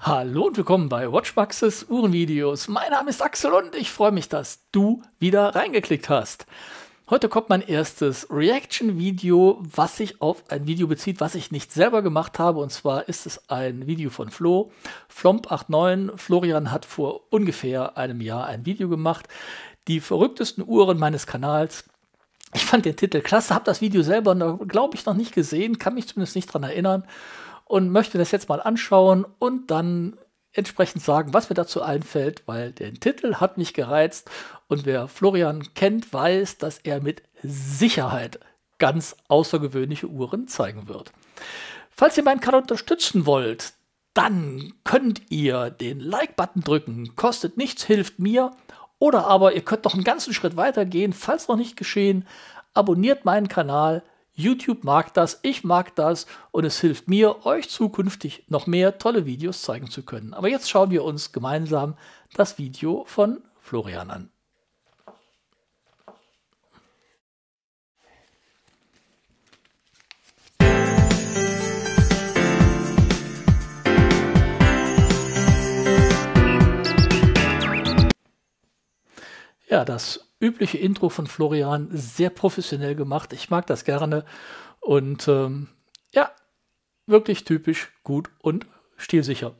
Hallo und willkommen bei Watchboxes Uhrenvideos. Mein Name ist Axel und ich freue mich, dass du wieder reingeklickt hast. Heute kommt mein erstes Reaction-Video, was sich auf ein Video bezieht, was ich nicht selber gemacht habe. Und zwar ist es ein Video von Flo, Flomp89. Florian hat vor ungefähr einem Jahr ein Video gemacht. Die verrücktesten Uhren meines Kanals. Ich fand den Titel klasse, habe das Video selber, glaube ich, noch nicht gesehen, kann mich zumindest nicht daran erinnern und möchte das jetzt mal anschauen und dann entsprechend sagen, was mir dazu einfällt, weil der Titel hat mich gereizt und wer Florian kennt, weiß, dass er mit Sicherheit ganz außergewöhnliche Uhren zeigen wird. Falls ihr meinen Kanal unterstützen wollt, dann könnt ihr den Like-Button drücken. Kostet nichts, hilft mir oder aber ihr könnt noch einen ganzen Schritt weiter gehen, falls noch nicht geschehen. Abonniert meinen Kanal. YouTube mag das, ich mag das und es hilft mir, euch zukünftig noch mehr tolle Videos zeigen zu können. Aber jetzt schauen wir uns gemeinsam das Video von Florian an. das übliche Intro von Florian, sehr professionell gemacht. Ich mag das gerne. Und ähm, ja, wirklich typisch gut und stilsicher.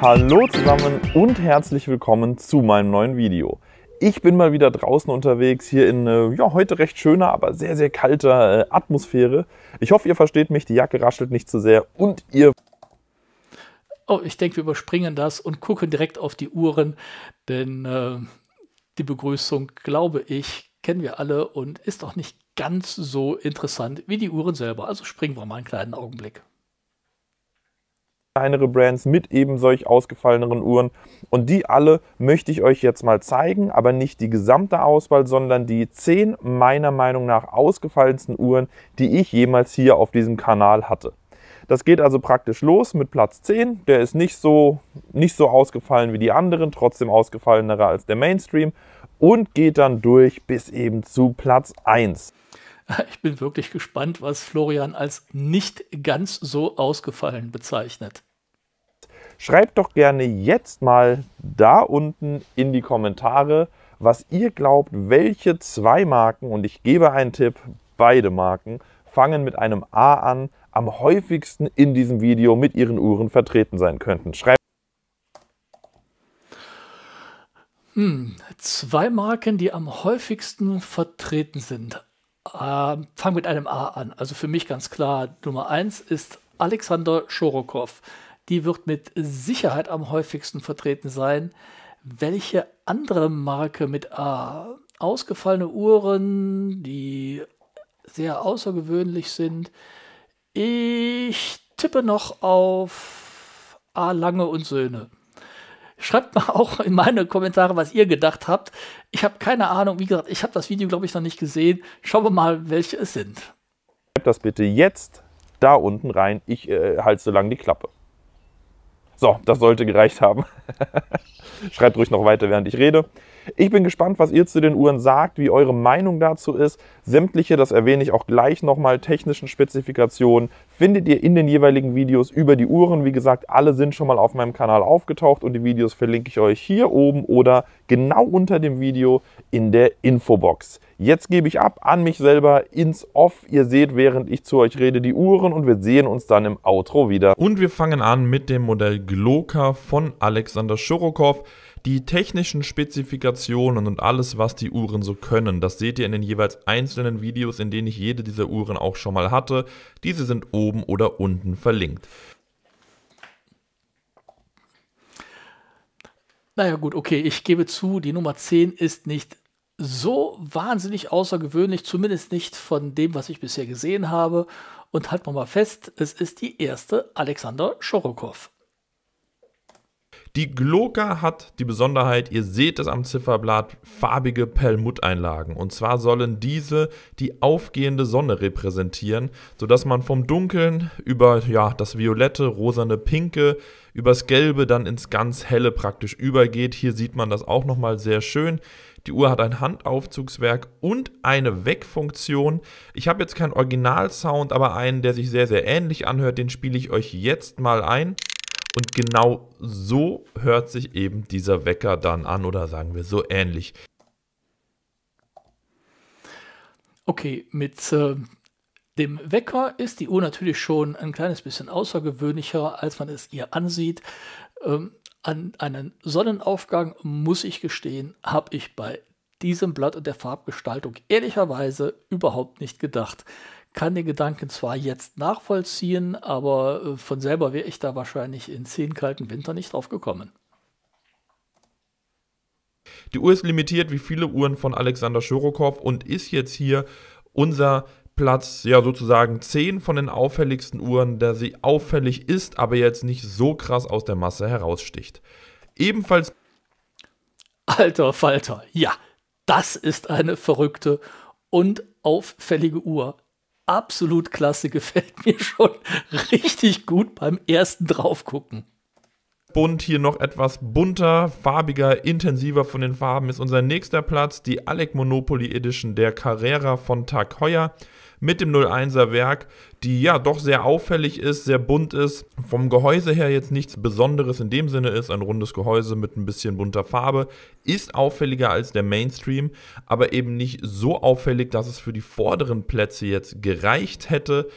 Hallo zusammen und herzlich willkommen zu meinem neuen Video. Ich bin mal wieder draußen unterwegs, hier in äh, ja, heute recht schöner, aber sehr, sehr kalter äh, Atmosphäre. Ich hoffe, ihr versteht mich, die Jacke raschelt nicht zu so sehr und ihr oh, ich denke, wir überspringen das und gucken direkt auf die Uhren, denn äh, die Begrüßung, glaube ich, kennen wir alle und ist auch nicht ganz so interessant wie die Uhren selber. Also springen wir mal einen kleinen Augenblick kleinere Brands mit eben solch ausgefalleneren Uhren. Und die alle möchte ich euch jetzt mal zeigen, aber nicht die gesamte Auswahl, sondern die zehn meiner Meinung nach ausgefallensten Uhren, die ich jemals hier auf diesem Kanal hatte. Das geht also praktisch los mit Platz 10. Der ist nicht so, nicht so ausgefallen wie die anderen, trotzdem ausgefallener als der Mainstream und geht dann durch bis eben zu Platz 1. Ich bin wirklich gespannt, was Florian als nicht ganz so ausgefallen bezeichnet. Schreibt doch gerne jetzt mal da unten in die Kommentare, was ihr glaubt, welche zwei Marken, und ich gebe einen Tipp, beide Marken, fangen mit einem A an, am häufigsten in diesem Video mit ihren Uhren vertreten sein könnten? Schreibt hm, zwei Marken, die am häufigsten vertreten sind. Ähm, Fangen mit einem A an. Also für mich ganz klar, Nummer eins ist Alexander Schorokow. Die wird mit Sicherheit am häufigsten vertreten sein. Welche andere Marke mit A? Ausgefallene Uhren, die sehr außergewöhnlich sind. Ich tippe noch auf A. Lange und Söhne. Schreibt mal auch in meine Kommentare, was ihr gedacht habt. Ich habe keine Ahnung. Wie gesagt, ich habe das Video, glaube ich, noch nicht gesehen. Schauen wir mal, welche es sind. Schreibt das bitte jetzt da unten rein. Ich äh, halte so lange die Klappe. So, das sollte gereicht haben. Schreibt ruhig noch weiter, während ich rede. Ich bin gespannt, was ihr zu den Uhren sagt, wie eure Meinung dazu ist. Sämtliche, das erwähne ich auch gleich nochmal, technischen Spezifikationen findet ihr in den jeweiligen Videos über die Uhren. Wie gesagt, alle sind schon mal auf meinem Kanal aufgetaucht und die Videos verlinke ich euch hier oben oder genau unter dem Video in der Infobox. Jetzt gebe ich ab an mich selber ins Off. Ihr seht, während ich zu euch rede, die Uhren und wir sehen uns dann im Outro wieder. Und wir fangen an mit dem Modell Gloka von Alexander Schurokow. Die technischen Spezifikationen und alles, was die Uhren so können, das seht ihr in den jeweils einzelnen Videos, in denen ich jede dieser Uhren auch schon mal hatte. Diese sind oben oder unten verlinkt. Naja gut, okay, ich gebe zu, die Nummer 10 ist nicht so wahnsinnig außergewöhnlich, zumindest nicht von dem, was ich bisher gesehen habe. Und halt mal fest, es ist die erste Alexander Schorokow. Die Gloka hat die Besonderheit, ihr seht es am Zifferblatt, farbige Perlmutteinlagen. Und zwar sollen diese die aufgehende Sonne repräsentieren, sodass man vom Dunkeln über ja, das violette, rosane, pinke, übers Gelbe dann ins ganz helle praktisch übergeht. Hier sieht man das auch nochmal sehr schön. Die Uhr hat ein Handaufzugswerk und eine Wegfunktion. Ich habe jetzt keinen Originalsound, aber einen, der sich sehr, sehr ähnlich anhört. Den spiele ich euch jetzt mal ein. Und genau so hört sich eben dieser Wecker dann an oder sagen wir so ähnlich. Okay, mit äh, dem Wecker ist die Uhr natürlich schon ein kleines bisschen außergewöhnlicher, als man es ihr ansieht. Ähm, an einen Sonnenaufgang, muss ich gestehen, habe ich bei diesem Blatt und der Farbgestaltung ehrlicherweise überhaupt nicht gedacht kann den Gedanken zwar jetzt nachvollziehen, aber äh, von selber wäre ich da wahrscheinlich in zehn kalten Winter nicht drauf gekommen. Die Uhr ist limitiert wie viele Uhren von Alexander Schorokow und ist jetzt hier unser Platz, ja sozusagen 10 von den auffälligsten Uhren, da sie auffällig ist, aber jetzt nicht so krass aus der Masse heraussticht. Ebenfalls. Alter Falter, ja, das ist eine verrückte und auffällige Uhr absolut klasse, gefällt mir schon richtig gut beim ersten draufgucken bunt, hier noch etwas bunter, farbiger, intensiver von den Farben ist unser nächster Platz, die Alec Monopoly Edition der Carrera von Tag Heuer mit dem 01er Werk, die ja doch sehr auffällig ist, sehr bunt ist, vom Gehäuse her jetzt nichts Besonderes in dem Sinne ist, ein rundes Gehäuse mit ein bisschen bunter Farbe, ist auffälliger als der Mainstream, aber eben nicht so auffällig, dass es für die vorderen Plätze jetzt gereicht hätte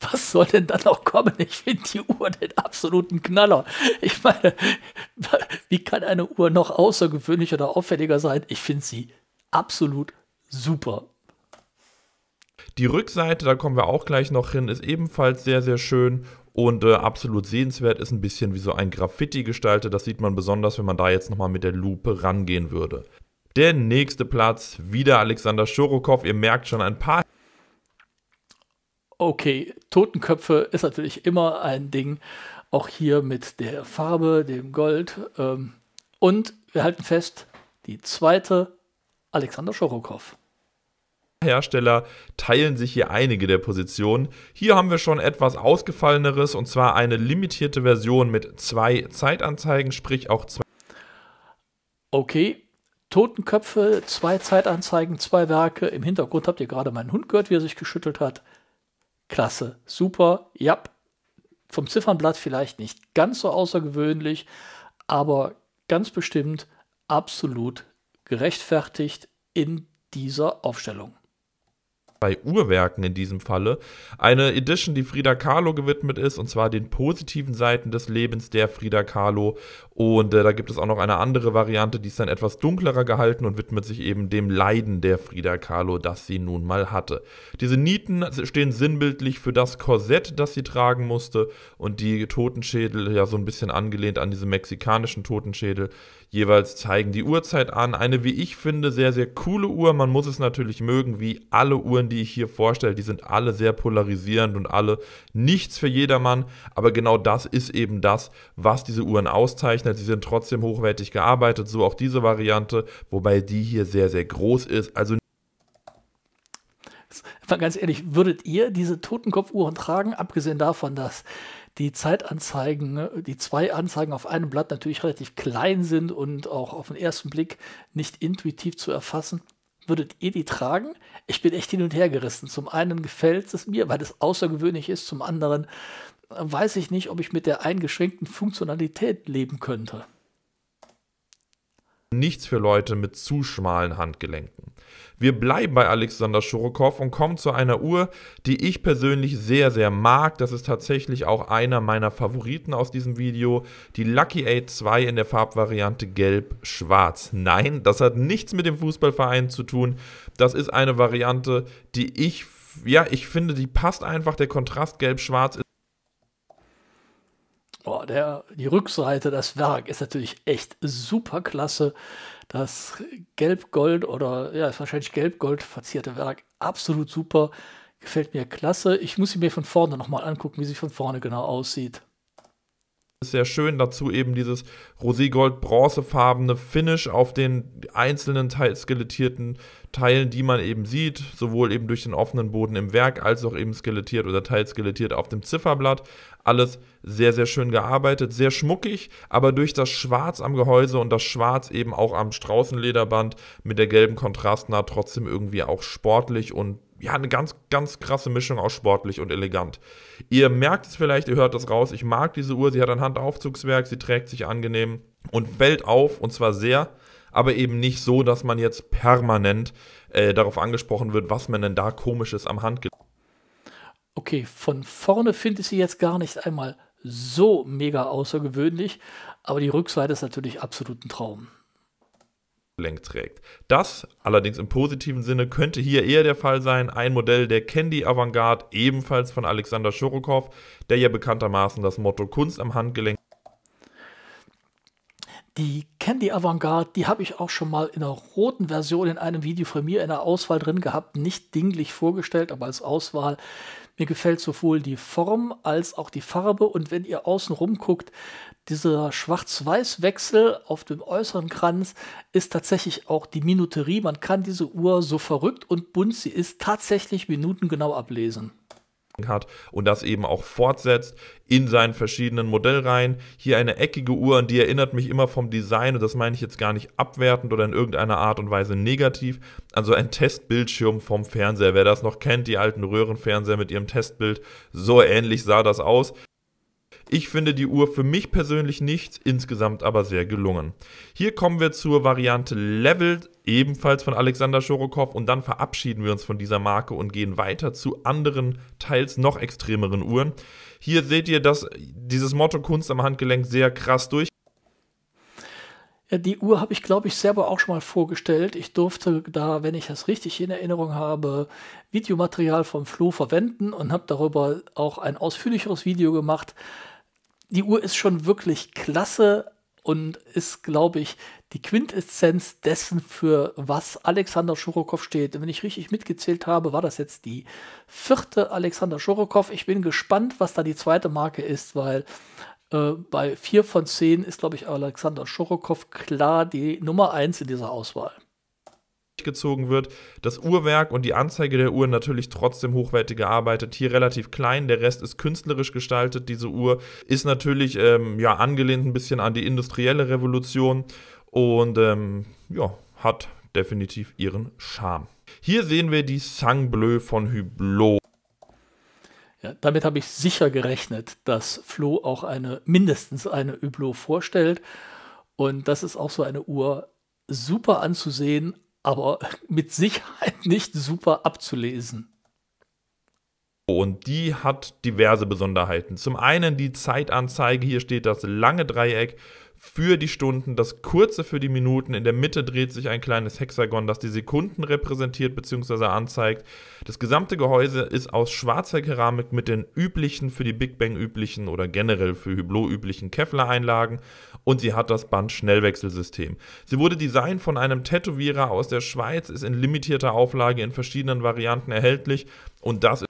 was soll denn dann noch kommen? Ich finde die Uhr den absoluten Knaller. Ich meine, wie kann eine Uhr noch außergewöhnlich oder auffälliger sein? Ich finde sie absolut super. Die Rückseite, da kommen wir auch gleich noch hin, ist ebenfalls sehr, sehr schön und äh, absolut sehenswert. Ist ein bisschen wie so ein Graffiti gestaltet. Das sieht man besonders, wenn man da jetzt nochmal mit der Lupe rangehen würde. Der nächste Platz, wieder Alexander Schorokow. Ihr merkt schon, ein paar Okay, Totenköpfe ist natürlich immer ein Ding. Auch hier mit der Farbe, dem Gold. Ähm, und wir halten fest, die zweite Alexander Schorokow. Hersteller teilen sich hier einige der Positionen. Hier haben wir schon etwas ausgefalleneres und zwar eine limitierte Version mit zwei Zeitanzeigen, sprich auch zwei. Okay, Totenköpfe, zwei Zeitanzeigen, zwei Werke. Im Hintergrund habt ihr gerade meinen Hund gehört, wie er sich geschüttelt hat klasse, super, ja. Vom Ziffernblatt vielleicht nicht ganz so außergewöhnlich, aber ganz bestimmt absolut gerechtfertigt in dieser Aufstellung bei Uhrwerken in diesem Falle, eine Edition, die Frida Kahlo gewidmet ist, und zwar den positiven Seiten des Lebens der Frida Kahlo. Und äh, da gibt es auch noch eine andere Variante, die ist dann etwas dunklerer gehalten und widmet sich eben dem Leiden der Frida Kahlo, das sie nun mal hatte. Diese Nieten stehen sinnbildlich für das Korsett, das sie tragen musste, und die Totenschädel, ja so ein bisschen angelehnt an diese mexikanischen Totenschädel, jeweils zeigen die Uhrzeit an. Eine, wie ich finde, sehr, sehr coole Uhr. Man muss es natürlich mögen, wie alle Uhren Themen, die ich hier vorstelle, die sind alle sehr polarisierend und alle nichts für jedermann, aber genau das ist eben das, was diese Uhren auszeichnet. Sie sind trotzdem hochwertig gearbeitet, so auch diese Variante, wobei die hier sehr, sehr groß ist. Also mal ganz ehrlich, würdet ihr diese Totenkopfuhren tragen, abgesehen davon, dass die Zeitanzeigen, ne, die zwei Anzeigen auf einem Blatt natürlich relativ klein sind und auch auf den ersten Blick nicht intuitiv zu erfassen? würdet ihr die tragen? Ich bin echt hin und her gerissen. Zum einen gefällt es mir, weil es außergewöhnlich ist, zum anderen äh, weiß ich nicht, ob ich mit der eingeschränkten Funktionalität leben könnte nichts für Leute mit zu schmalen Handgelenken. Wir bleiben bei Alexander Schorokow und kommen zu einer Uhr, die ich persönlich sehr, sehr mag. Das ist tatsächlich auch einer meiner Favoriten aus diesem Video. Die Lucky 8 2 in der Farbvariante Gelb-Schwarz. Nein, das hat nichts mit dem Fußballverein zu tun. Das ist eine Variante, die ich, ja, ich finde, die passt einfach. Der Kontrast Gelb-Schwarz ist. Cover, der, die Rückseite, das Werk ist natürlich echt super klasse. Das Gelb-Gold oder ja, ist wahrscheinlich Gelb-Gold verzierte Werk absolut super. Gefällt mir klasse. Ich muss sie mir von vorne nochmal angucken, wie sie von vorne genau aussieht sehr schön. Dazu eben dieses roségold-bronzefarbene Finish auf den einzelnen Teil, skelettierten Teilen, die man eben sieht, sowohl eben durch den offenen Boden im Werk als auch eben skelettiert oder teilskelettiert auf dem Zifferblatt. Alles sehr, sehr schön gearbeitet, sehr schmuckig, aber durch das Schwarz am Gehäuse und das Schwarz eben auch am Straußenlederband mit der gelben Kontrastnaht trotzdem irgendwie auch sportlich und ja, eine ganz, ganz krasse Mischung aus sportlich und elegant. Ihr merkt es vielleicht, ihr hört das raus. Ich mag diese Uhr, sie hat ein Handaufzugswerk, sie trägt sich angenehm und fällt auf und zwar sehr, aber eben nicht so, dass man jetzt permanent äh, darauf angesprochen wird, was man denn da komisches am Handgelenk okay, von vorne finde ich sie jetzt gar nicht einmal so mega außergewöhnlich, aber die Rückseite ist natürlich absolut ein Traum. Lenk trägt. Das allerdings im positiven Sinne könnte hier eher der Fall sein. Ein Modell der Candy Avantgarde, ebenfalls von Alexander Schurukow, der ja bekanntermaßen das Motto Kunst am Handgelenk. Die Candy Avantgarde, die habe ich auch schon mal in einer roten Version in einem Video von mir in der Auswahl drin gehabt. Nicht dinglich vorgestellt, aber als Auswahl. Mir gefällt sowohl die Form als auch die Farbe. Und wenn ihr außen rum guckt, dieser Schwarz-Weiß-Wechsel auf dem äußeren Kranz ist tatsächlich auch die Minuterie. Man kann diese Uhr so verrückt und bunt sie ist tatsächlich minutengenau ablesen hat und das eben auch fortsetzt in seinen verschiedenen Modellreihen. Hier eine eckige Uhr, an die erinnert mich immer vom Design und das meine ich jetzt gar nicht abwertend oder in irgendeiner Art und Weise negativ. Also ein Testbildschirm vom Fernseher. Wer das noch kennt, die alten Röhrenfernseher mit ihrem Testbild, so ähnlich sah das aus. Ich finde die Uhr für mich persönlich nicht, insgesamt aber sehr gelungen. Hier kommen wir zur Variante Level, ebenfalls von Alexander Schorokow, und dann verabschieden wir uns von dieser Marke und gehen weiter zu anderen, teils noch extremeren Uhren. Hier seht ihr, dass dieses Motto Kunst am Handgelenk sehr krass durch ja, die Uhr habe ich, glaube ich, selber auch schon mal vorgestellt. Ich durfte da, wenn ich das richtig in Erinnerung habe, Videomaterial vom Flo verwenden und habe darüber auch ein ausführlicheres Video gemacht die Uhr ist schon wirklich klasse und ist, glaube ich, die Quintessenz dessen, für was Alexander Schorokow steht. Wenn ich richtig mitgezählt habe, war das jetzt die vierte Alexander Schorokow. Ich bin gespannt, was da die zweite Marke ist, weil äh, bei vier von zehn ist, glaube ich, Alexander Schorokow klar die Nummer eins in dieser Auswahl gezogen wird. Das Uhrwerk und die Anzeige der Uhr natürlich trotzdem hochwertig gearbeitet. Hier relativ klein, der Rest ist künstlerisch gestaltet. Diese Uhr ist natürlich ähm, ja, angelehnt ein bisschen an die industrielle Revolution und ähm, ja, hat definitiv ihren Charme. Hier sehen wir die Sang Bleu von Hublot. Ja, damit habe ich sicher gerechnet, dass Flo auch eine mindestens eine Hublot vorstellt. Und das ist auch so eine Uhr, super anzusehen, aber mit Sicherheit nicht super abzulesen. Und die hat diverse Besonderheiten. Zum einen die Zeitanzeige, hier steht das lange Dreieck für die Stunden, das kurze für die Minuten. In der Mitte dreht sich ein kleines Hexagon, das die Sekunden repräsentiert bzw. anzeigt. Das gesamte Gehäuse ist aus schwarzer Keramik mit den üblichen, für die Big Bang üblichen oder generell für Hublot üblichen Kevlar-Einlagen und sie hat das Band-Schnellwechselsystem. Sie wurde designt von einem Tätowierer aus der Schweiz, ist in limitierter Auflage in verschiedenen Varianten erhältlich und das ist.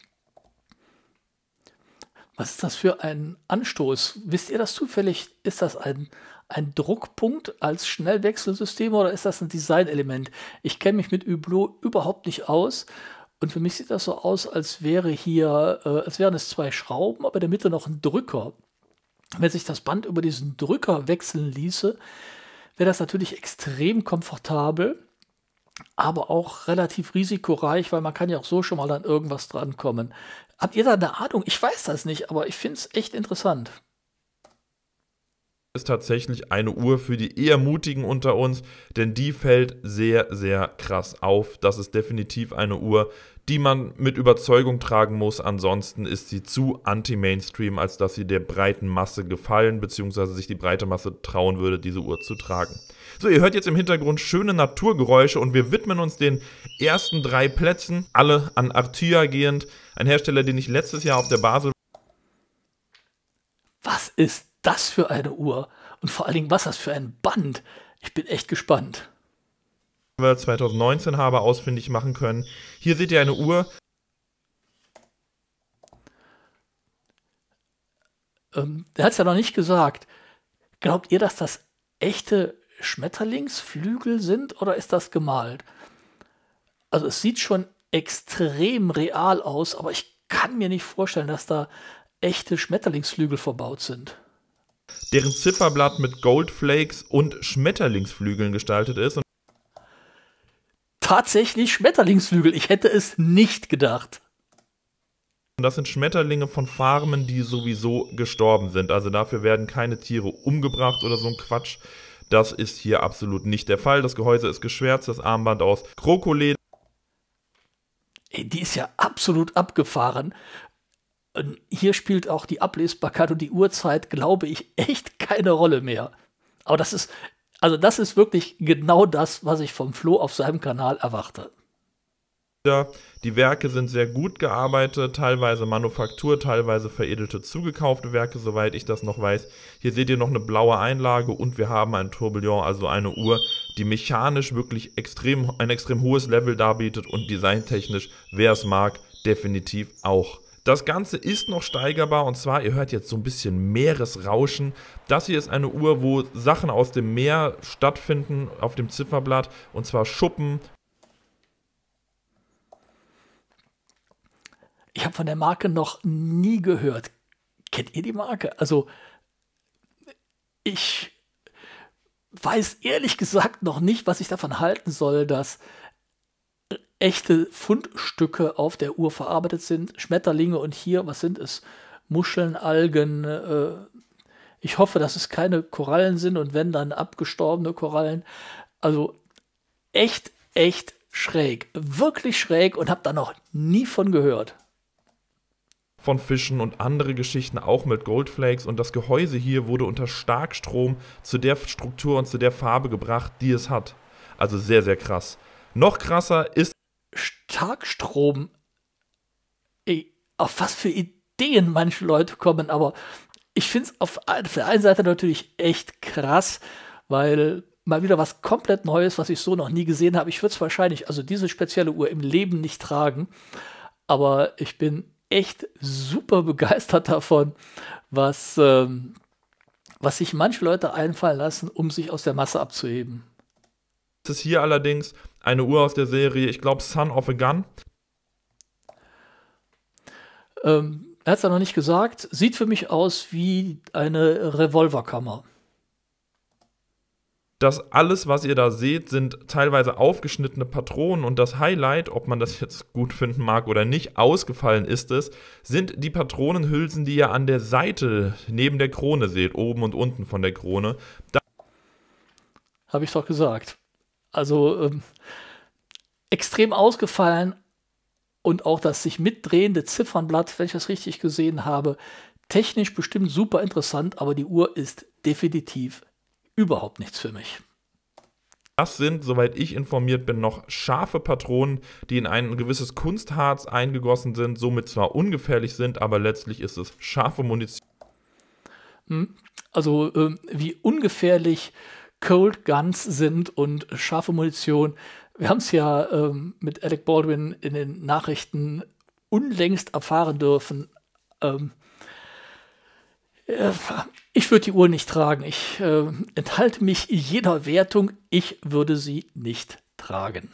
was ist das für ein Anstoß? Wisst ihr das zufällig? Ist das ein ein Druckpunkt als Schnellwechselsystem oder ist das ein Designelement? Ich kenne mich mit Hublot überhaupt nicht aus. Und für mich sieht das so aus, als wäre hier, äh, als wären es zwei Schrauben, aber in der Mitte noch ein Drücker. Wenn sich das Band über diesen Drücker wechseln ließe, wäre das natürlich extrem komfortabel, aber auch relativ risikoreich, weil man kann ja auch so schon mal an irgendwas drankommen. Habt ihr da eine Ahnung? Ich weiß das nicht, aber ich finde es echt interessant ist tatsächlich eine Uhr für die eher mutigen unter uns, denn die fällt sehr, sehr krass auf. Das ist definitiv eine Uhr, die man mit Überzeugung tragen muss. Ansonsten ist sie zu anti-Mainstream, als dass sie der breiten Masse gefallen, beziehungsweise sich die breite Masse trauen würde, diese Uhr zu tragen. So, ihr hört jetzt im Hintergrund schöne Naturgeräusche und wir widmen uns den ersten drei Plätzen, alle an Artia gehend. Ein Hersteller, den ich letztes Jahr auf der Basel. Was ist das für eine Uhr? Und vor allen Dingen, was das für ein Band? Ich bin echt gespannt. 2019 habe ausfindig machen können. Hier seht ihr eine Uhr. Ähm, er hat es ja noch nicht gesagt. Glaubt ihr, dass das echte Schmetterlingsflügel sind oder ist das gemalt? Also es sieht schon extrem real aus, aber ich kann mir nicht vorstellen, dass da echte Schmetterlingsflügel verbaut sind deren Zifferblatt mit Goldflakes und Schmetterlingsflügeln gestaltet ist. Tatsächlich Schmetterlingsflügel, ich hätte es nicht gedacht. Und das sind Schmetterlinge von Farmen, die sowieso gestorben sind. Also dafür werden keine Tiere umgebracht oder so ein Quatsch. Das ist hier absolut nicht der Fall. Das Gehäuse ist geschwärzt, das Armband aus Krokoleder. die ist ja absolut abgefahren hier spielt auch die Ablesbarkeit und die Uhrzeit, glaube ich, echt keine Rolle mehr. Aber das ist, also das ist wirklich genau das, was ich vom Flo auf seinem Kanal erwarte. die Werke sind sehr gut gearbeitet, teilweise Manufaktur, teilweise veredelte zugekaufte Werke, soweit ich das noch weiß. Hier seht ihr noch eine blaue Einlage und wir haben ein Tourbillon, also eine Uhr, die mechanisch wirklich extrem, ein extrem hohes Level darbietet und designtechnisch, wer es mag, definitiv auch das Ganze ist noch steigerbar und zwar, ihr hört jetzt so ein bisschen Meeresrauschen. Das hier ist eine Uhr, wo Sachen aus dem Meer stattfinden auf dem Zifferblatt und zwar Schuppen. Ich habe von der Marke noch nie gehört. Kennt ihr die Marke? Also ich weiß ehrlich gesagt noch nicht, was ich davon halten soll, dass echte Fundstücke auf der Uhr verarbeitet sind. Schmetterlinge und hier, was sind es? Muscheln, Algen. Äh, ich hoffe, dass es keine Korallen sind und wenn dann abgestorbene Korallen. Also echt, echt schräg. Wirklich schräg und habe da noch nie von gehört von Fischen und andere Geschichten auch mit Goldflakes und das Gehäuse hier wurde unter Starkstrom zu der Struktur und zu der Farbe gebracht, die es hat. Also sehr, sehr krass. Noch krasser ist Starkstrom, ey, auf was für Ideen manche Leute kommen, aber ich finde es auf, auf, der einen Seite natürlich echt krass, weil mal wieder was komplett Neues, was ich so noch nie gesehen habe. Ich würde es wahrscheinlich, also diese spezielle Uhr im Leben nicht tragen, aber ich bin echt super begeistert davon, was, ähm, was sich manche Leute einfallen lassen, um sich aus der Masse abzuheben. Das hier allerdings, eine Uhr aus der Serie, ich glaube Son of a Gun. Ähm, er hat es ja noch nicht gesagt. Sieht für mich aus wie eine Revolverkammer. Das alles, was ihr da seht, sind teilweise aufgeschnittene Patronen und das Highlight, ob man das jetzt gut finden mag oder nicht, ausgefallen ist es, sind die Patronenhülsen, die ihr an der Seite neben der Krone seht, oben und unten von der Krone. habe ich doch gesagt. Also ähm, extrem ausgefallen und auch das sich mitdrehende Ziffernblatt, wenn ich das richtig gesehen habe, technisch bestimmt super interessant, aber die Uhr ist definitiv überhaupt nichts für mich. Das sind, soweit ich informiert bin, noch scharfe Patronen, die in ein gewisses Kunstharz eingegossen sind, somit zwar ungefährlich sind, aber letztlich ist es scharfe Munition. Hm? Also, ähm, wie ungefährlich Cold Guns sind und scharfe Munition. Wir haben es ja ähm, mit Alec Baldwin in den Nachrichten unlängst erfahren dürfen. Ähm, äh, ich würde die Uhr nicht tragen. Ich äh, enthalte mich jeder Wertung. Ich würde sie nicht tragen.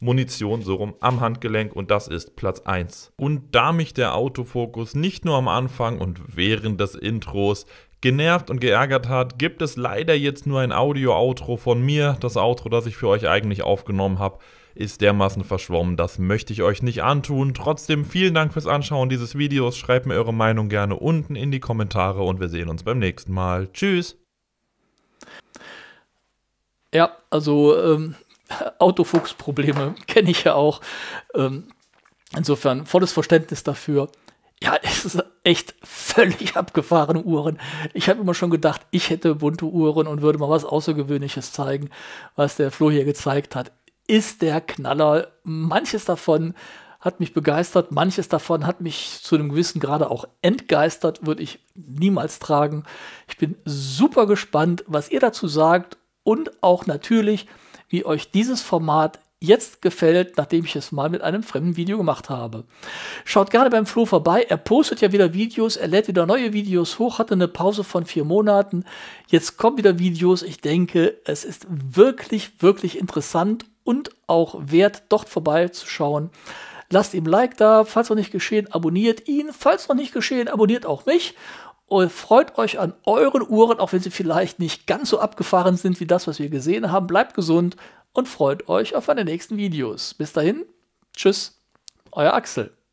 Munition so rum am Handgelenk und das ist Platz 1. Und da mich der Autofokus nicht nur am Anfang und während des Intros genervt und geärgert hat, gibt es leider jetzt nur ein Audio-Outro von mir. Das Outro, das ich für euch eigentlich aufgenommen habe, ist dermaßen verschwommen. Das möchte ich euch nicht antun. Trotzdem vielen Dank fürs Anschauen dieses Videos. Schreibt mir eure Meinung gerne unten in die Kommentare und wir sehen uns beim nächsten Mal. Tschüss! Ja, also ähm, Autofuchs-Probleme kenne ich ja auch. Ähm, insofern volles Verständnis dafür. Ja, es ist echt völlig abgefahrene Uhren. Ich habe immer schon gedacht, ich hätte bunte Uhren und würde mal was Außergewöhnliches zeigen, was der Flo hier gezeigt hat. Ist der Knaller. Manches davon hat mich begeistert, manches davon hat mich zu einem gewissen Grade auch entgeistert, würde ich niemals tragen. Ich bin super gespannt, was ihr dazu sagt und auch natürlich, wie euch dieses Format jetzt gefällt, nachdem ich es mal mit einem fremden Video gemacht habe. Schaut gerne beim Flo vorbei, er postet ja wieder Videos, er lädt wieder neue Videos hoch, hatte eine Pause von vier Monaten, jetzt kommen wieder Videos, ich denke, es ist wirklich, wirklich interessant und auch wert, dort vorbeizuschauen. Lasst ihm Like da, falls noch nicht geschehen, abonniert ihn, falls noch nicht geschehen, abonniert auch mich und freut euch an euren Uhren, auch wenn sie vielleicht nicht ganz so abgefahren sind wie das, was wir gesehen haben. Bleibt gesund und freut euch auf meine nächsten Videos. Bis dahin, tschüss, euer Axel.